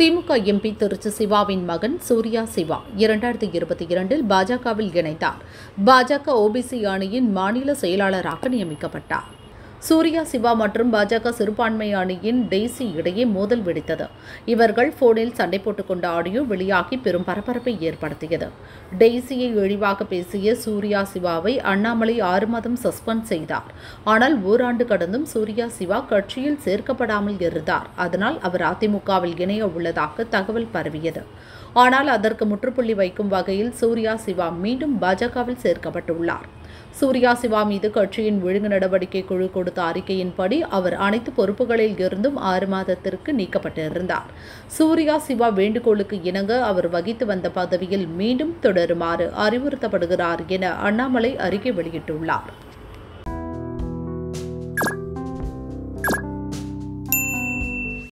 திமுக MP Trichy சிவாவின் மகன் சூர்யா சிவா இரண்டாயிரத்தி இருபத்தி இரண்டில் பாஜகவில் இணைந்தார் பாஜக ஓபிசி அணியின் மாநில செயலாளராக நியமிக்கப்பட்டார் சூர்யா சிவா மற்றும் பாஜக சிறுபான்மை அணியின் டெய்ஸி இடையே மோதல் வெடித்தது இவர்கள் போனில் சண்டை போட்டுக்கொண்ட ஆடியோ வெளியாகி பெரும் பரபரப்பை ஏற்படுத்தியது டெய்ஸியை இழிவாக பேசிய சூர்யா சிவாவை அண்ணாமலை ஆறு மாதம் சஸ்பெண்ட் செய்தார் ஆனால் ஓராண்டு கடந்தும் சூர்யா சிவா கட்சியில் சேர்க்கப்படாமல் இருந்தார் அதனால் அவர் அதிமுகவில் இணைய உள்ளதாக தகவல் பரவியது ஆனால் அதற்கு முற்றுப்புள்ளி வைக்கும் வகையில் சூர்யா சிவா மீண்டும் பாஜகவில் சேர்க்கப்பட்டுள்ளார் சூர்யா சிவா மீது கட்சியின் ஒழுங்கு நடவடிக்கை குழு கொடுத்த அறிக்கையின்படி அவர் அனைத்து பொறுப்புகளில் இருந்தும் ஆறு மாதத்திற்கு நீக்கப்பட்டிருந்தார் சூர்யா சிவா வேண்டுகோளுக்கு இணங்க அவர் வகித்து வந்த பதவியில் மீண்டும் தொடருமாறு அறிவுறுத்தப்படுகிறார் என அண்ணாமலை அறிக்கை வெளியிட்டுள்ளார்